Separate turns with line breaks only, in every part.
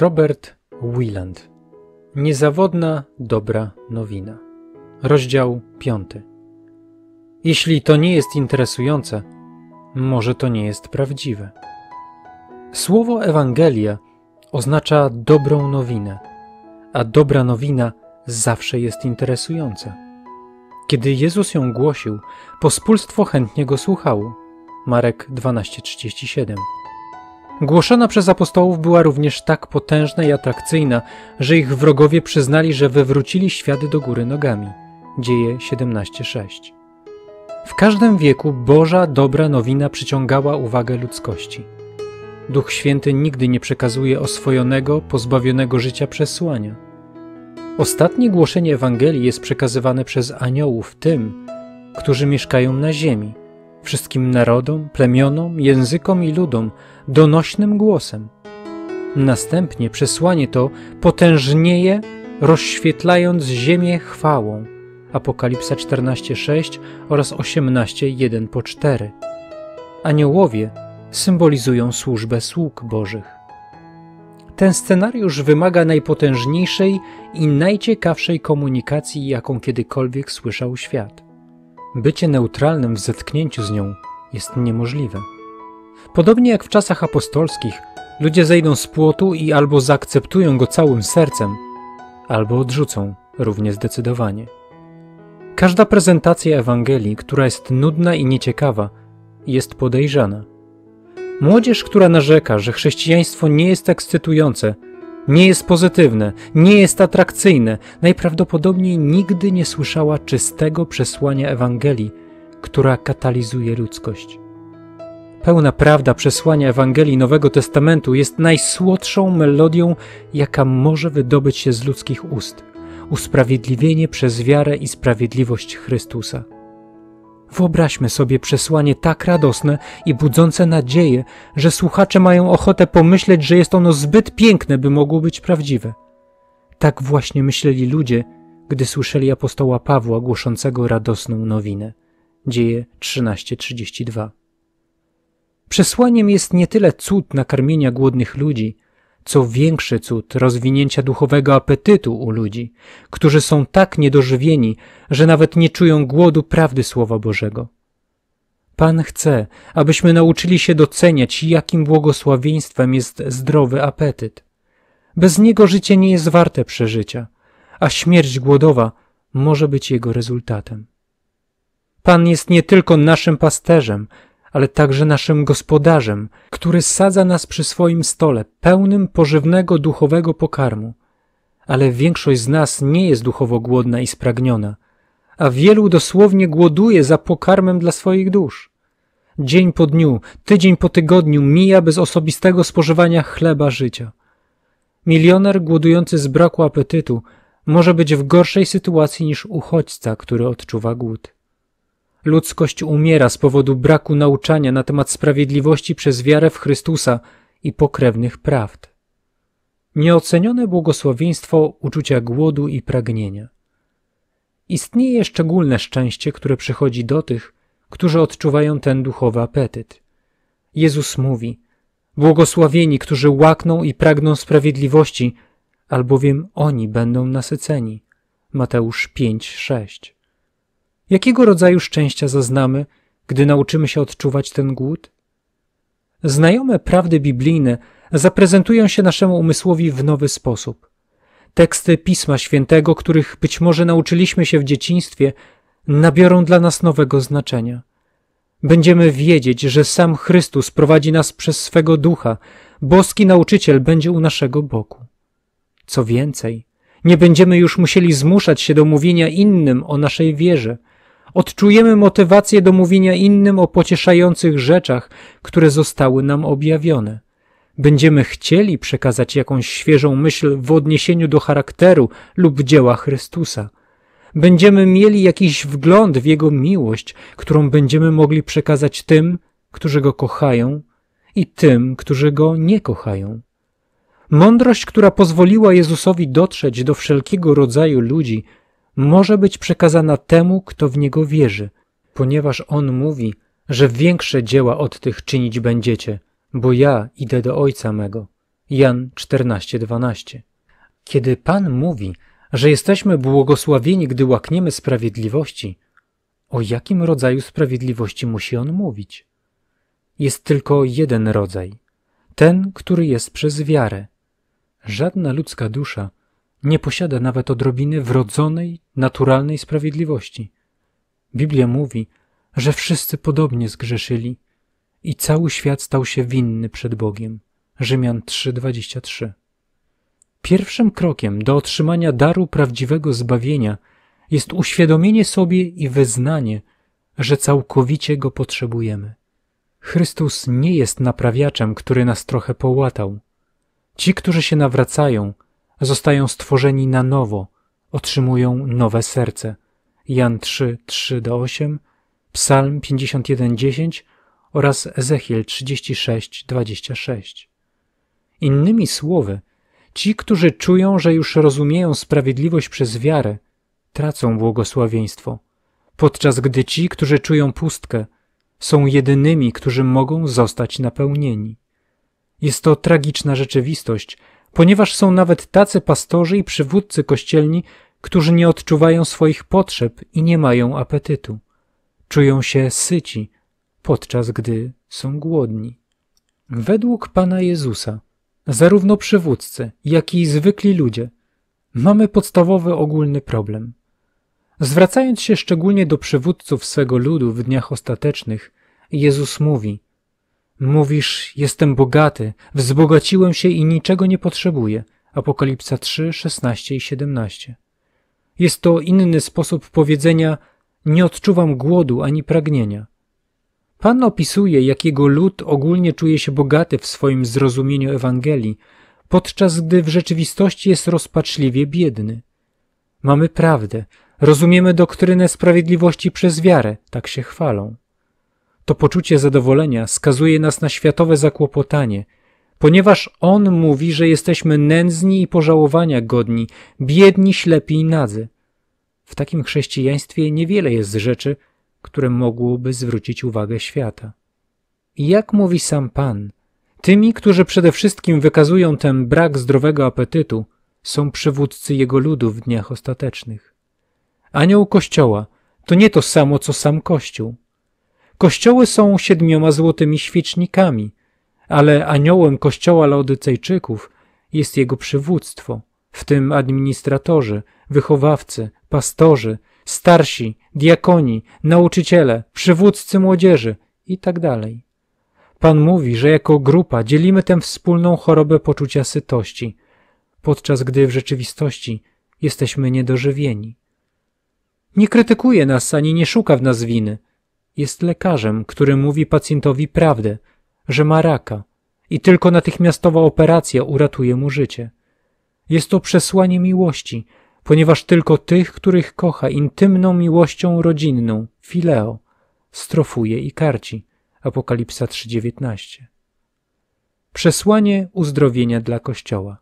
Robert Wieland. Niezawodna dobra nowina. Rozdział 5. Jeśli to nie jest interesujące, może to nie jest prawdziwe. Słowo Ewangelia oznacza dobrą nowinę, a dobra nowina zawsze jest interesująca. Kiedy Jezus ją głosił, pospólstwo chętnie go słuchało. Marek 12:37. Głoszona przez apostołów była również tak potężna i atrakcyjna, że ich wrogowie przyznali, że wywrócili świat do góry nogami. Dzieje 17:6. W każdym wieku Boża dobra nowina przyciągała uwagę ludzkości. Duch Święty nigdy nie przekazuje oswojonego, pozbawionego życia przesłania. Ostatnie głoszenie Ewangelii jest przekazywane przez aniołów tym, którzy mieszkają na ziemi, wszystkim narodom, plemionom, językom i ludom, donośnym głosem. Następnie przesłanie to potężnieje, rozświetlając ziemię chwałą. Apokalipsa 14:6 oraz 18:1 po 4. Aniołowie symbolizują służbę sług Bożych. Ten scenariusz wymaga najpotężniejszej i najciekawszej komunikacji, jaką kiedykolwiek słyszał świat. Bycie neutralnym w zetknięciu z nią jest niemożliwe. Podobnie jak w czasach apostolskich, ludzie zejdą z płotu i albo zaakceptują go całym sercem, albo odrzucą równie zdecydowanie. Każda prezentacja Ewangelii, która jest nudna i nieciekawa, jest podejrzana. Młodzież, która narzeka, że chrześcijaństwo nie jest ekscytujące, nie jest pozytywne, nie jest atrakcyjne, najprawdopodobniej nigdy nie słyszała czystego przesłania Ewangelii, która katalizuje ludzkość. Pełna prawda przesłania Ewangelii Nowego Testamentu jest najsłodszą melodią, jaka może wydobyć się z ludzkich ust. Usprawiedliwienie przez wiarę i sprawiedliwość Chrystusa. Wyobraźmy sobie przesłanie tak radosne i budzące nadzieję, że słuchacze mają ochotę pomyśleć, że jest ono zbyt piękne, by mogło być prawdziwe. Tak właśnie myśleli ludzie, gdy słyszeli apostoła Pawła głoszącego radosną nowinę. Dzieje 13:32. Przesłaniem jest nie tyle cud nakarmienia głodnych ludzi, co większy cud rozwinięcia duchowego apetytu u ludzi, którzy są tak niedożywieni, że nawet nie czują głodu prawdy Słowa Bożego. Pan chce, abyśmy nauczyli się doceniać, jakim błogosławieństwem jest zdrowy apetyt. Bez niego życie nie jest warte przeżycia, a śmierć głodowa może być jego rezultatem. Pan jest nie tylko naszym pasterzem, ale także naszym gospodarzem, który sadza nas przy swoim stole, pełnym pożywnego duchowego pokarmu. Ale większość z nas nie jest duchowo głodna i spragniona, a wielu dosłownie głoduje za pokarmem dla swoich dusz. Dzień po dniu, tydzień po tygodniu mija bez osobistego spożywania chleba życia. Milioner głodujący z braku apetytu może być w gorszej sytuacji niż uchodźca, który odczuwa głód. Ludzkość umiera z powodu braku nauczania na temat sprawiedliwości przez wiarę w Chrystusa i pokrewnych prawd. Nieocenione błogosławieństwo uczucia głodu i pragnienia. Istnieje szczególne szczęście, które przychodzi do tych, którzy odczuwają ten duchowy apetyt. Jezus mówi: Błogosławieni, którzy łakną i pragną sprawiedliwości, albowiem oni będą nasyceni. Mateusz 5:6. Jakiego rodzaju szczęścia zaznamy, gdy nauczymy się odczuwać ten głód? Znajome prawdy biblijne zaprezentują się naszemu umysłowi w nowy sposób. Teksty Pisma Świętego, których być może nauczyliśmy się w dzieciństwie, nabiorą dla nas nowego znaczenia. Będziemy wiedzieć, że sam Chrystus prowadzi nas przez swego ducha, boski nauczyciel będzie u naszego boku. Co więcej, nie będziemy już musieli zmuszać się do mówienia innym o naszej wierze, Odczujemy motywację do mówienia innym o pocieszających rzeczach, które zostały nam objawione. Będziemy chcieli przekazać jakąś świeżą myśl w odniesieniu do charakteru lub dzieła Chrystusa. Będziemy mieli jakiś wgląd w Jego miłość, którą będziemy mogli przekazać tym, którzy Go kochają i tym, którzy Go nie kochają. Mądrość, która pozwoliła Jezusowi dotrzeć do wszelkiego rodzaju ludzi – może być przekazana temu, kto w niego wierzy, ponieważ on mówi, że większe dzieła od tych czynić będziecie, bo ja idę do Ojca mego. Jan 14:12. Kiedy Pan mówi, że jesteśmy błogosławieni, gdy łakniemy sprawiedliwości, o jakim rodzaju sprawiedliwości musi on mówić? Jest tylko jeden rodzaj ten, który jest przez wiarę. Żadna ludzka dusza nie posiada nawet odrobiny wrodzonej, naturalnej sprawiedliwości. Biblia mówi, że wszyscy podobnie zgrzeszyli i cały świat stał się winny przed Bogiem. Rzymian 3:23. Pierwszym krokiem do otrzymania daru prawdziwego zbawienia jest uświadomienie sobie i wyznanie, że całkowicie go potrzebujemy. Chrystus nie jest naprawiaczem, który nas trochę połatał. Ci, którzy się nawracają, zostają stworzeni na nowo, otrzymują nowe serce. Jan 3, 3-8, Psalm 51:10 oraz Ezechiel 36:26. Innymi słowy, ci, którzy czują, że już rozumieją sprawiedliwość przez wiarę, tracą błogosławieństwo, podczas gdy ci, którzy czują pustkę, są jedynymi, którzy mogą zostać napełnieni. Jest to tragiczna rzeczywistość, ponieważ są nawet tacy pastorzy i przywódcy kościelni, którzy nie odczuwają swoich potrzeb i nie mają apetytu. Czują się syci, podczas gdy są głodni. Według Pana Jezusa, zarówno przywódcy, jak i zwykli ludzie, mamy podstawowy ogólny problem. Zwracając się szczególnie do przywódców swego ludu w dniach ostatecznych, Jezus mówi – Mówisz, jestem bogaty, wzbogaciłem się i niczego nie potrzebuję. Apokalipsa 3, 16 i 17. Jest to inny sposób powiedzenia nie odczuwam głodu ani pragnienia. Pan opisuje, jak jego lud ogólnie czuje się bogaty w swoim zrozumieniu Ewangelii, podczas gdy w rzeczywistości jest rozpaczliwie biedny. Mamy prawdę, rozumiemy doktrynę sprawiedliwości przez wiarę, tak się chwalą. To poczucie zadowolenia skazuje nas na światowe zakłopotanie, ponieważ On mówi, że jesteśmy nędzni i pożałowania godni, biedni, ślepi i nadzy. W takim chrześcijaństwie niewiele jest rzeczy, które mogłoby zwrócić uwagę świata. I jak mówi sam Pan, tymi, którzy przede wszystkim wykazują ten brak zdrowego apetytu, są przywódcy Jego ludu w dniach ostatecznych. Anioł Kościoła to nie to samo, co sam Kościół. Kościoły są siedmioma złotymi świecznikami, ale aniołem kościoła Laodycejczyków jest jego przywództwo, w tym administratorzy, wychowawcy, pastorzy, starsi, diakoni, nauczyciele, przywódcy młodzieży itd. Tak Pan mówi, że jako grupa dzielimy tę wspólną chorobę poczucia sytości, podczas gdy w rzeczywistości jesteśmy niedożywieni. Nie krytykuje nas ani nie szuka w nas winy, jest lekarzem, który mówi pacjentowi prawdę, że ma raka i tylko natychmiastowa operacja uratuje mu życie. Jest to przesłanie miłości, ponieważ tylko tych, których kocha intymną miłością rodzinną, fileo, strofuje i karci. Apokalipsa 3:19. Przesłanie uzdrowienia dla Kościoła.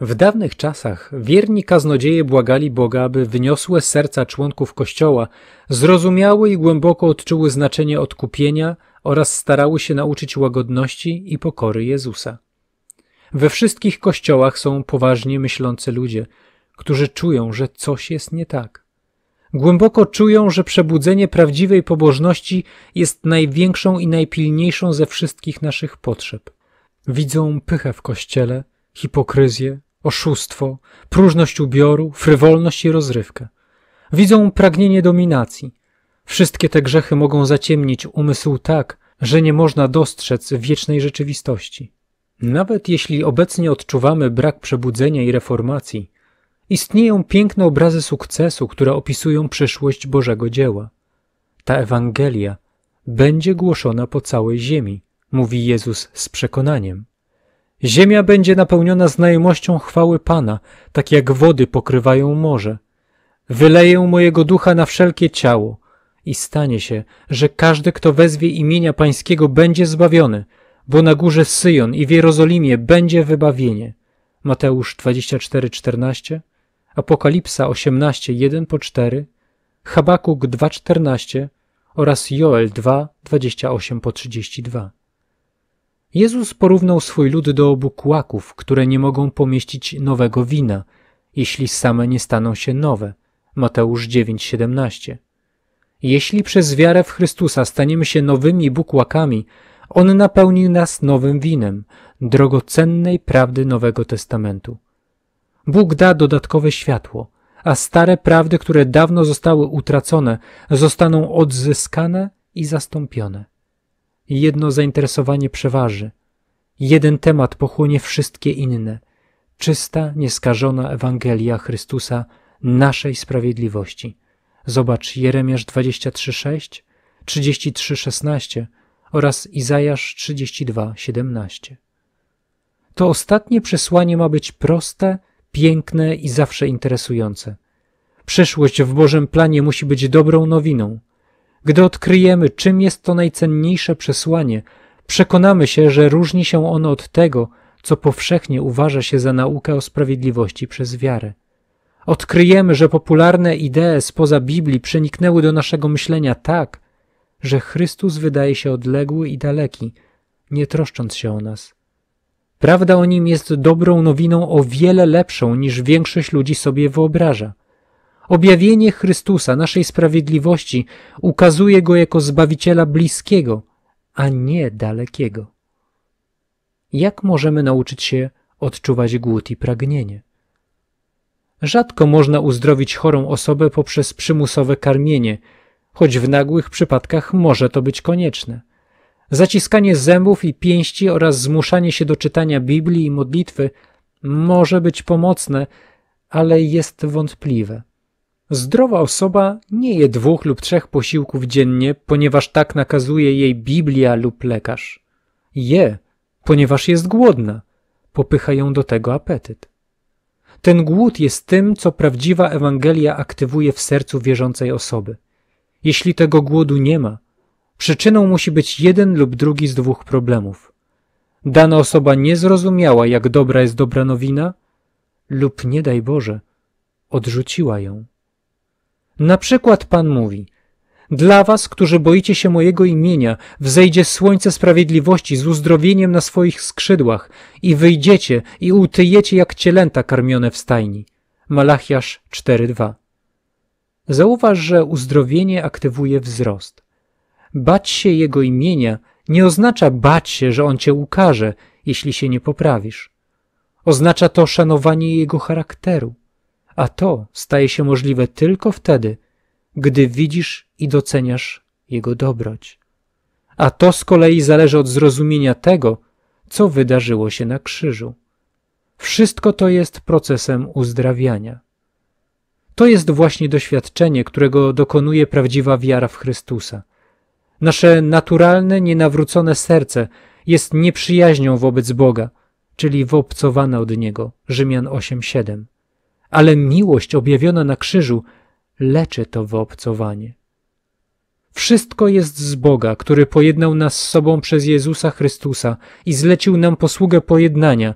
W dawnych czasach wierni kaznodzieje błagali Boga, aby wyniosłe serca członków Kościoła zrozumiały i głęboko odczuły znaczenie odkupienia oraz starały się nauczyć łagodności i pokory Jezusa. We wszystkich kościołach są poważnie myślący ludzie, którzy czują, że coś jest nie tak. Głęboko czują, że przebudzenie prawdziwej pobożności jest największą i najpilniejszą ze wszystkich naszych potrzeb. Widzą pychę w kościele, hipokryzję, oszustwo, próżność ubioru, frywolność i rozrywkę. Widzą pragnienie dominacji. Wszystkie te grzechy mogą zaciemnić umysł tak, że nie można dostrzec wiecznej rzeczywistości. Nawet jeśli obecnie odczuwamy brak przebudzenia i reformacji, istnieją piękne obrazy sukcesu, które opisują przyszłość Bożego dzieła. Ta Ewangelia będzie głoszona po całej ziemi, mówi Jezus z przekonaniem. Ziemia będzie napełniona znajomością chwały Pana, tak jak wody pokrywają morze. Wyleję mojego ducha na wszelkie ciało i stanie się, że każdy, kto wezwie imienia Pańskiego, będzie zbawiony, bo na górze Syjon i w Jerozolimie będzie wybawienie. Mateusz 24:14, Apokalipsa 18:1 po 4, Habakuk 2:14 oraz Joel 2:28 po 32. Jezus porównał swój lud do bukłaków, które nie mogą pomieścić nowego wina, jeśli same nie staną się nowe. Mateusz 9:17. Jeśli przez wiarę w Chrystusa staniemy się nowymi bukłakami, on napełni nas nowym winem, drogocennej prawdy Nowego Testamentu. Bóg da dodatkowe światło, a stare prawdy, które dawno zostały utracone, zostaną odzyskane i zastąpione jedno zainteresowanie przeważy. Jeden temat pochłonie wszystkie inne. Czysta, nieskażona Ewangelia Chrystusa, naszej sprawiedliwości. Zobacz Jeremiasz 23:6, 33:16 oraz Izajasz 32:17. To ostatnie przesłanie ma być proste, piękne i zawsze interesujące. Przyszłość w Bożym planie musi być dobrą nowiną, gdy odkryjemy, czym jest to najcenniejsze przesłanie, przekonamy się, że różni się ono od tego, co powszechnie uważa się za naukę o sprawiedliwości przez wiarę. Odkryjemy, że popularne idee spoza Biblii przeniknęły do naszego myślenia tak, że Chrystus wydaje się odległy i daleki, nie troszcząc się o nas. Prawda o nim jest dobrą nowiną o wiele lepszą niż większość ludzi sobie wyobraża. Objawienie Chrystusa, naszej sprawiedliwości, ukazuje go jako zbawiciela bliskiego, a nie dalekiego. Jak możemy nauczyć się odczuwać głód i pragnienie? Rzadko można uzdrowić chorą osobę poprzez przymusowe karmienie, choć w nagłych przypadkach może to być konieczne. Zaciskanie zębów i pięści oraz zmuszanie się do czytania Biblii i modlitwy może być pomocne, ale jest wątpliwe. Zdrowa osoba nie je dwóch lub trzech posiłków dziennie, ponieważ tak nakazuje jej Biblia lub lekarz. Je, ponieważ jest głodna, popycha ją do tego apetyt. Ten głód jest tym, co prawdziwa Ewangelia aktywuje w sercu wierzącej osoby. Jeśli tego głodu nie ma, przyczyną musi być jeden lub drugi z dwóch problemów. Dana osoba nie zrozumiała, jak dobra jest dobra nowina, lub nie daj Boże, odrzuciła ją. Na przykład Pan mówi: Dla was, którzy boicie się mojego imienia, wzejdzie słońce sprawiedliwości z uzdrowieniem na swoich skrzydłach i wyjdziecie i utyjecie jak cielęta karmione w stajni. Malachiasz 4:2. Zauważ, że uzdrowienie aktywuje wzrost. Bać się jego imienia nie oznacza bać się, że on cię ukaże, jeśli się nie poprawisz. Oznacza to szanowanie jego charakteru a to staje się możliwe tylko wtedy, gdy widzisz i doceniasz Jego dobroć. A to z kolei zależy od zrozumienia tego, co wydarzyło się na krzyżu. Wszystko to jest procesem uzdrawiania. To jest właśnie doświadczenie, którego dokonuje prawdziwa wiara w Chrystusa. Nasze naturalne, nienawrócone serce jest nieprzyjaźnią wobec Boga, czyli wyobcowane od Niego, Rzymian 8:7 ale miłość objawiona na krzyżu leczy to wyobcowanie. Wszystko jest z Boga, który pojednał nas z sobą przez Jezusa Chrystusa i zlecił nam posługę pojednania.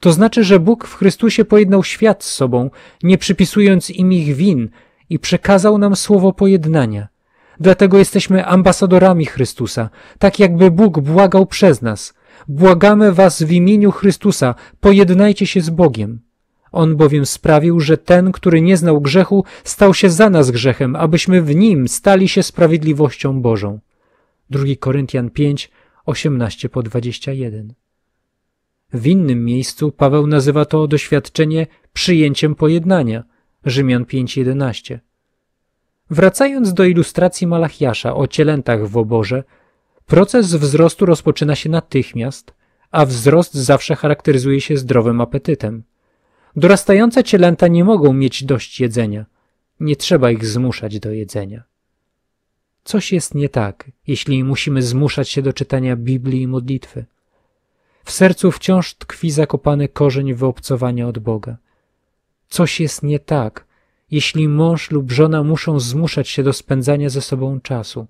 To znaczy, że Bóg w Chrystusie pojednał świat z sobą, nie przypisując im ich win i przekazał nam słowo pojednania. Dlatego jesteśmy ambasadorami Chrystusa, tak jakby Bóg błagał przez nas. Błagamy was w imieniu Chrystusa, pojednajcie się z Bogiem. On bowiem sprawił, że ten, który nie znał grzechu, stał się za nas grzechem, abyśmy w nim stali się sprawiedliwością Bożą. 2 Koryntian 5, 18 po 21. W innym miejscu Paweł nazywa to doświadczenie przyjęciem pojednania. Rzymian 5:11. Wracając do ilustracji Malachiasza o cielętach w oborze, proces wzrostu rozpoczyna się natychmiast, a wzrost zawsze charakteryzuje się zdrowym apetytem. Dorastające cielęta nie mogą mieć dość jedzenia. Nie trzeba ich zmuszać do jedzenia. Coś jest nie tak, jeśli musimy zmuszać się do czytania Biblii i modlitwy. W sercu wciąż tkwi zakopany korzeń wyobcowania od Boga. Coś jest nie tak, jeśli mąż lub żona muszą zmuszać się do spędzania ze sobą czasu.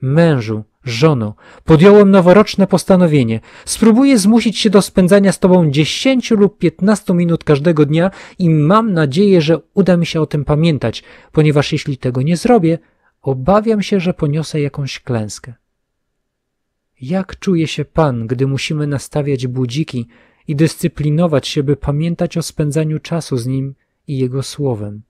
Mężu, Żono, podjąłem noworoczne postanowienie. Spróbuję zmusić się do spędzania z tobą 10 lub 15 minut każdego dnia i mam nadzieję, że uda mi się o tym pamiętać, ponieważ jeśli tego nie zrobię, obawiam się, że poniosę jakąś klęskę. Jak czuje się pan, gdy musimy nastawiać budziki i dyscyplinować się, by pamiętać o spędzaniu czasu z nim i jego słowem?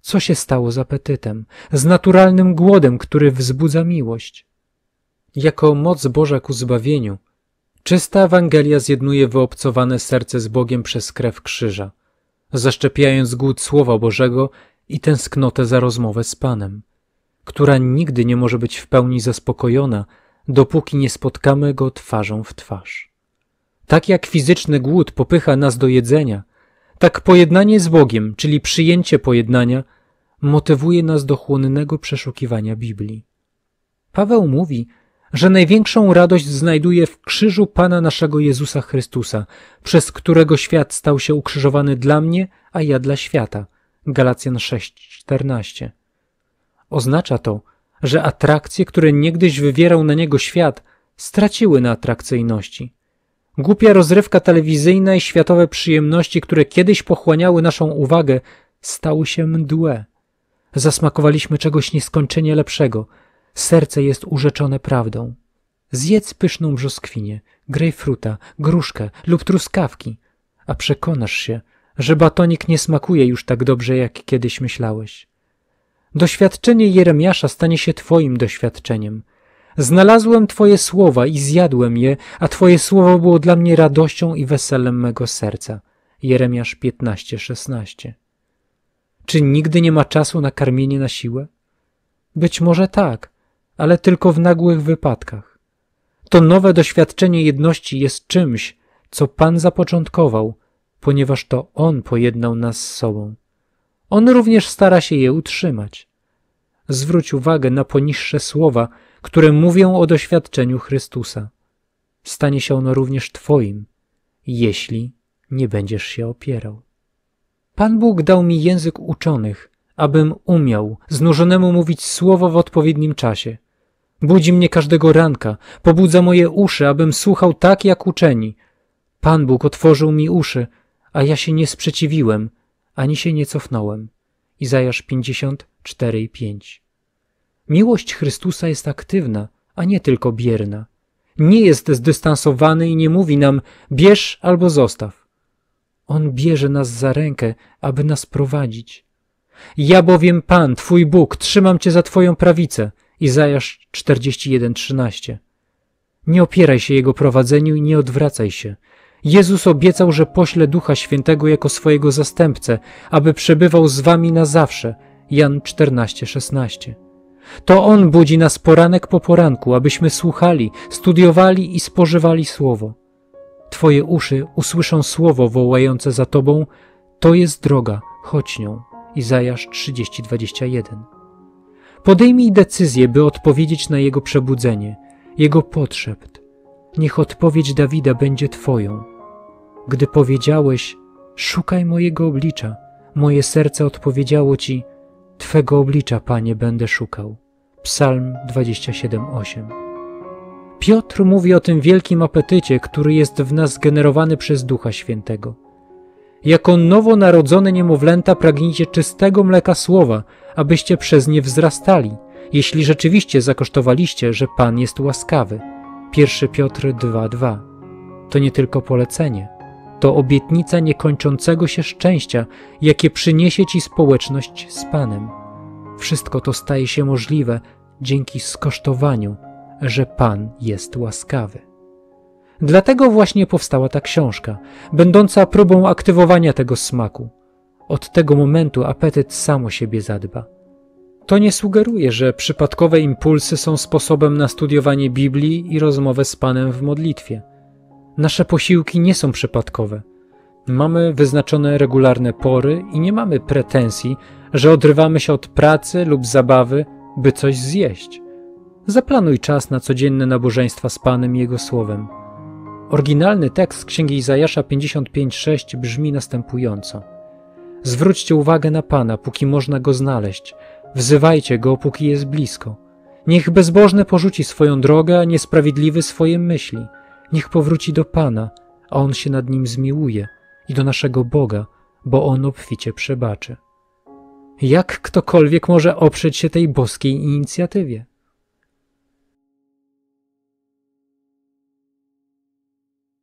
Co się stało z apetytem, z naturalnym głodem, który wzbudza miłość? jako moc Boża ku zbawieniu. Czysta Ewangelia zjednuje wyobcowane serce z Bogiem przez krew krzyża, zaszczepiając głód Słowa Bożego i tęsknotę za rozmowę z Panem, która nigdy nie może być w pełni zaspokojona, dopóki nie spotkamy Go twarzą w twarz. Tak jak fizyczny głód popycha nas do jedzenia, tak pojednanie z Bogiem, czyli przyjęcie pojednania, motywuje nas do chłonnego przeszukiwania Biblii. Paweł mówi, że największą radość znajduje w krzyżu Pana naszego Jezusa Chrystusa, przez którego świat stał się ukrzyżowany dla mnie, a ja dla świata. Galacjan 6:14. Oznacza to, że atrakcje, które niegdyś wywierał na niego świat, straciły na atrakcyjności. Głupia rozrywka telewizyjna i światowe przyjemności, które kiedyś pochłaniały naszą uwagę, stały się mdłe. Zasmakowaliśmy czegoś nieskończenie lepszego – Serce jest urzeczone prawdą. Zjedz pyszną brzoskwinię, grejpfruta, gruszkę lub truskawki, a przekonasz się, że batonik nie smakuje już tak dobrze, jak kiedyś myślałeś. Doświadczenie Jeremiasza stanie się Twoim doświadczeniem. Znalazłem Twoje słowa i zjadłem je, a Twoje słowo było dla mnie radością i weselem mego serca. Jeremiasz 15:16. Czy nigdy nie ma czasu na karmienie na siłę? Być może tak, ale tylko w nagłych wypadkach. To nowe doświadczenie jedności jest czymś, co Pan zapoczątkował, ponieważ to On pojednał nas z sobą. On również stara się je utrzymać. Zwróć uwagę na poniższe słowa, które mówią o doświadczeniu Chrystusa. Stanie się ono również Twoim, jeśli nie będziesz się opierał. Pan Bóg dał mi język uczonych, abym umiał znużonemu mówić słowo w odpowiednim czasie. Budzi mnie każdego ranka, pobudza moje uszy, abym słuchał tak, jak uczeni. Pan Bóg otworzył mi uszy, a ja się nie sprzeciwiłem, ani się nie cofnąłem. Izajasz 54 i 5. Miłość Chrystusa jest aktywna, a nie tylko bierna. Nie jest zdystansowany i nie mówi nam bierz albo zostaw. On bierze nas za rękę, aby nas prowadzić. Ja bowiem Pan, Twój Bóg, trzymam Cię za Twoją prawicę – Izajasz 41:13. Nie opieraj się jego prowadzeniu i nie odwracaj się. Jezus obiecał, że pośle Ducha Świętego jako swojego zastępcę, aby przebywał z wami na zawsze. Jan 14:16. To on budzi nas poranek po poranku, abyśmy słuchali, studiowali i spożywali słowo. Twoje uszy usłyszą słowo wołające za tobą: To jest droga, chodź nią. Izajasz 30:21. Podejmij decyzję, by odpowiedzieć na jego przebudzenie, jego potrzebt. Niech odpowiedź Dawida będzie Twoją. Gdy powiedziałeś, szukaj mojego oblicza, moje serce odpowiedziało Ci, Twego oblicza, Panie, będę szukał. Psalm 27:8. Piotr mówi o tym wielkim apetycie, który jest w nas generowany przez Ducha Świętego. Jako nowonarodzone niemowlęta pragnijcie czystego mleka słowa, abyście przez nie wzrastali, jeśli rzeczywiście zakosztowaliście, że Pan jest łaskawy. 1 Piotr 2:2 To nie tylko polecenie, to obietnica niekończącego się szczęścia, jakie przyniesie ci społeczność z Panem. Wszystko to staje się możliwe dzięki skosztowaniu, że Pan jest łaskawy. Dlatego właśnie powstała ta książka, będąca próbą aktywowania tego smaku od tego momentu apetyt sam o siebie zadba. To nie sugeruje, że przypadkowe impulsy są sposobem na studiowanie Biblii i rozmowę z Panem w modlitwie. Nasze posiłki nie są przypadkowe. Mamy wyznaczone regularne pory i nie mamy pretensji, że odrywamy się od pracy lub zabawy, by coś zjeść. Zaplanuj czas na codzienne nabożeństwa z Panem i Jego Słowem. Oryginalny tekst Księgi Izajasza 55.6 brzmi następująco – Zwróćcie uwagę na Pana, póki można go znaleźć. Wzywajcie go, póki jest blisko. Niech bezbożny porzuci swoją drogę, a niesprawiedliwy swoje myśli. Niech powróci do Pana, a on się nad nim zmiłuje, i do naszego Boga, bo on obficie przebaczy. Jak ktokolwiek może oprzeć się tej boskiej inicjatywie?